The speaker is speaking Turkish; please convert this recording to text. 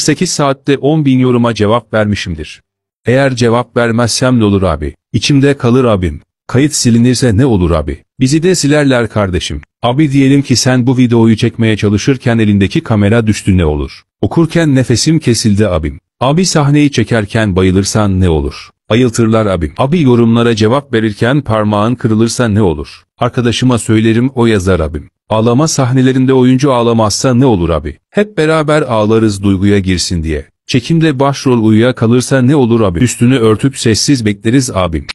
48 saatte 10 bin yoruma cevap vermişimdir. Eğer cevap vermezsem ne olur abi? İçimde kalır abim. Kayıt silinirse ne olur abi? Bizi de silerler kardeşim. Abi diyelim ki sen bu videoyu çekmeye çalışırken elindeki kamera düştü ne olur? Okurken nefesim kesildi abim. Abi sahneyi çekerken bayılırsan ne olur? Ayıltırlar abim. Abi yorumlara cevap verirken parmağın kırılırsa ne olur? Arkadaşıma söylerim o yazar abim. Ağlama sahnelerinde oyuncu ağlamazsa ne olur abi? Hep beraber ağlarız duyguya girsin diye. Çekimde başrol uyuya kalırsa ne olur abi? Üstünü örtüp sessiz bekleriz abim.